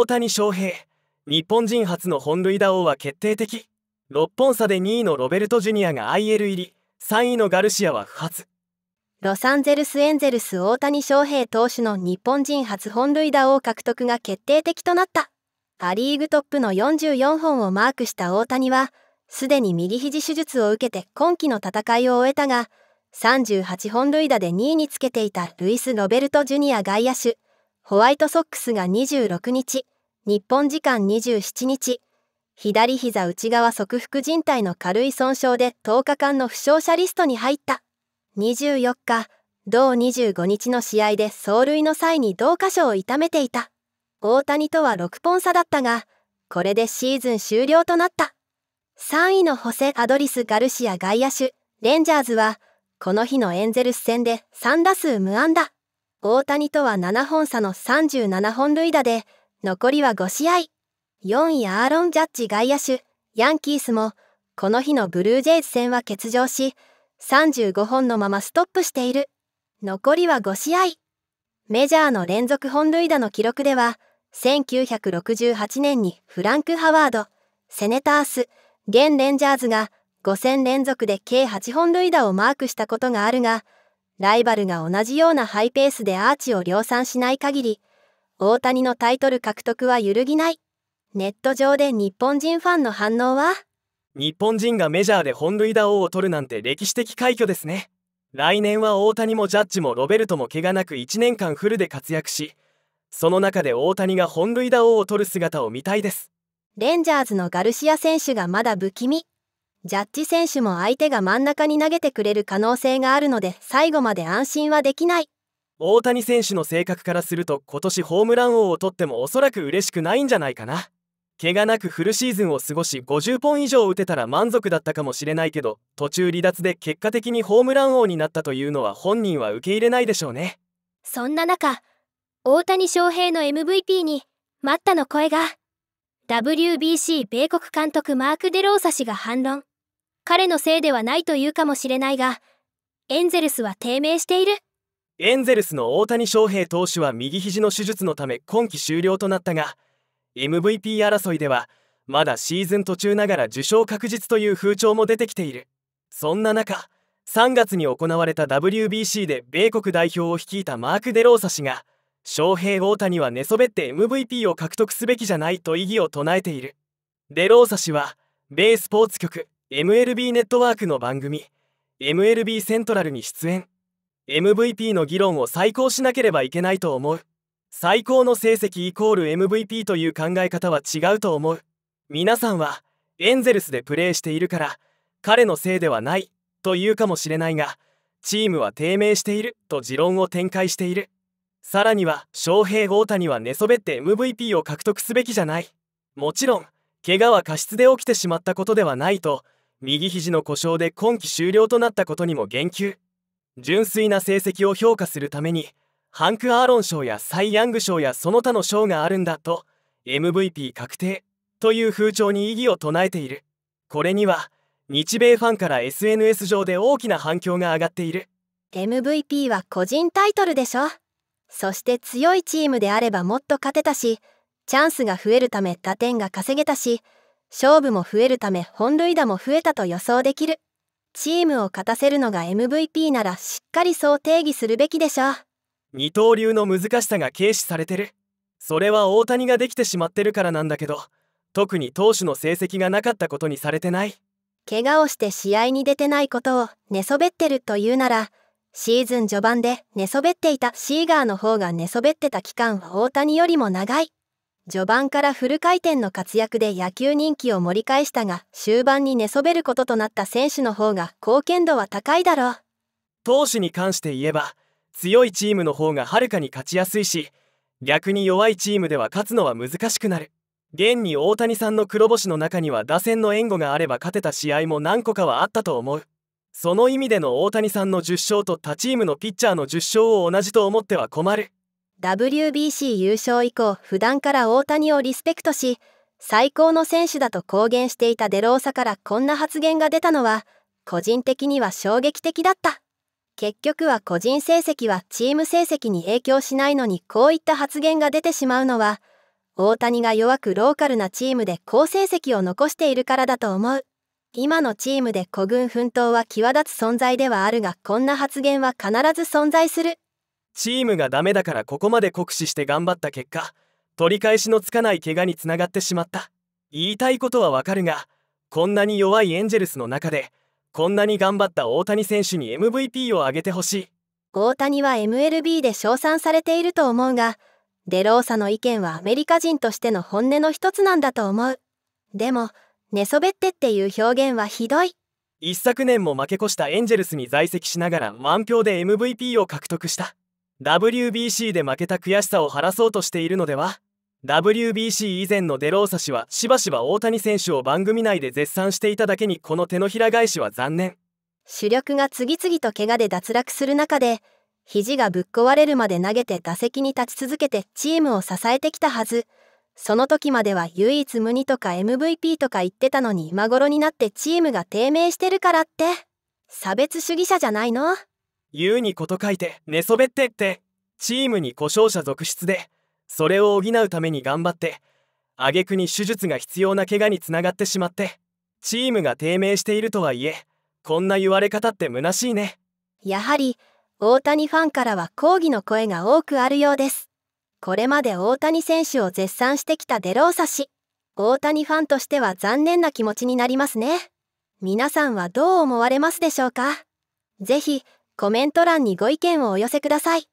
大谷翔平日本人初の本塁打王は決定的6本差で2位のロベルト・ジュニアが IL 入り3位のガルシアは不発ロサンゼルス・エンゼルス大谷翔平投手の日本人初本塁打王獲得が決定的となったア・リーグトップの44本をマークした大谷はすでに右肘手術を受けて今季の戦いを終えたが38本塁打で2位につけていたルイス・ロベルト・ジュニア外野手ホワイトソックスが26日日本時間27日、左膝内側側副靭帯の軽い損傷で10日間の負傷者リストに入った。24日、同25日の試合で走塁の際に同箇所を痛めていた。大谷とは6本差だったが、これでシーズン終了となった。3位のホセ・アドリス・ガルシア外野手、レンジャーズは、この日のエンゼルス戦で3打数無安打。大谷とは7本差の37本塁打で、残りは5試合。4位アーロン・ジャッジ外野手、ヤンキースも、この日のブルージェイズ戦は欠場し、35本のままストップしている。残りは5試合。メジャーの連続本塁打の記録では、1968年にフランク・ハワード、セネタース、現レンジャーズが5戦連続で計8本塁打をマークしたことがあるが、ライバルが同じようなハイペースでアーチを量産しない限り、大谷のタイトル獲得は揺るぎない。ネット上で日本人ファンの反応は日本人がメジャーで本塁打王を取るなんて歴史的快挙ですね。来年は大谷もジャッジもロベルトも怪我なく1年間フルで活躍し、その中で大谷が本塁打王を取る姿を見たいです。レンジャーズのガルシア選手がまだ不気味。ジャッジ選手も相手が真ん中に投げてくれる可能性があるので最後まで安心はできない。大谷選手の性格からすると今年ホームラン王を取ってもおそらく嬉しくないんじゃないかな怪我なくフルシーズンを過ごし50本以上打てたら満足だったかもしれないけど途中離脱で結果的にホームラン王になったというのは本人は受け入れないでしょうねそんな中大谷翔平の MVP に待ったの声が WBC 米国監督マーク・デローサ氏が反論彼のせいではないというかもしれないがエンゼルスは低迷しているエンゼルスの大谷翔平投手は右肘の手術のため今季終了となったが MVP 争いではまだシーズン途中ながら受賞確実という風潮も出てきているそんな中3月に行われた WBC で米国代表を率いたマーク・デローサ氏が翔平大谷は寝そべって MVP を獲得すべきじゃないと異議を唱えているデローサ氏は米スポーツ局 MLB ネットワークの番組 MLB セントラルに出演 MVP の議論を再考しなければいけないと思う最高の成績イコール MVP という考え方は違うと思う皆さんはエンゼルスでプレーしているから彼のせいではないというかもしれないがチームは低迷していると持論を展開しているさらには翔平大谷は寝そべって MVP を獲得すべきじゃないもちろん怪我は過失で起きてしまったことではないと右肘の故障で今季終了となったことにも言及純粋な成績を評価するためにハンク・アーロン賞やサイ・ヤング賞やその他の賞があるんだと MVP 確定という風潮に異議を唱えているこれには日米ファンから SNS 上で大きな反響が上がっている MVP は個人タイトルでしょそして強いチームであればもっと勝てたしチャンスが増えるため打点が稼げたし勝負も増えるため本塁打も増えたと予想できるチームを勝たせるのが MVP ならしっかりそう定義するべきでしょ二刀流の難しさが軽視されてるそれは大谷ができてしまってるからなんだけど特に投手の成績がなかったことにされてない怪我をして試合に出てないことを寝そべってるというならシーズン序盤で寝そべっていたシーガーの方が寝そべってた期間は大谷よりも長い序盤からフル回転の活躍で野球人気を盛り返したが終盤に寝そべることとなった選手の方が貢献度は高いだろう投手に関して言えば強いチームの方がはるかに勝ちやすいし逆に弱いチームでは勝つのは難しくなる現に大谷さんの黒星の中には打線の援護があれば勝てた試合も何個かはあったと思うその意味での大谷さんの10勝と他チームのピッチャーの10勝を同じと思っては困る WBC 優勝以降普段から大谷をリスペクトし最高の選手だと公言していたデローサからこんな発言が出たのは個人的には衝撃的だった結局は個人成績はチーム成績に影響しないのにこういった発言が出てしまうのは大谷が弱くローカルなチームで好成績を残しているからだと思う今のチームで孤軍奮闘は際立つ存在ではあるがこんな発言は必ず存在するチームがダメだからここまで酷使して頑張った結果取り返しのつかない怪我につながってしまった言いたいことはわかるがこんなに弱いエンジェルスの中でこんなに頑張った大谷選手に MVP をあげてほしい大谷は MLB で称賛されていると思うがデローサの意見はアメリカ人としての本音の一つなんだと思うでも寝そべってっていう表現はひどい一昨年も負け越したエンジェルスに在籍しながら満票で MVP を獲得した WBC で負けた悔しさを晴らそうとしているのでは WBC 以前のデローサ氏はしばしば大谷選手を番組内で絶賛していただけにこの手のひら返しは残念主力が次々と怪我で脱落する中で肘がぶっ壊れるまで投げて打席に立ち続けてチームを支えてきたはずその時までは唯一無二とか MVP とか言ってたのに今頃になってチームが低迷してるからって差別主義者じゃないの言うにこと書いて寝そべってってチームに故障者続出でそれを補うために頑張って挙句に手術が必要な怪我につながってしまってチームが低迷しているとはいえこんな言われ方って虚しいねやはり大谷ファンからは抗議の声が多くあるようですこれまで大谷選手を絶賛してきたデローサ氏大谷ファンとしては残念な気持ちになりますね皆さんはどう思われますでしょうかぜひコメント欄にご意見をお寄せください。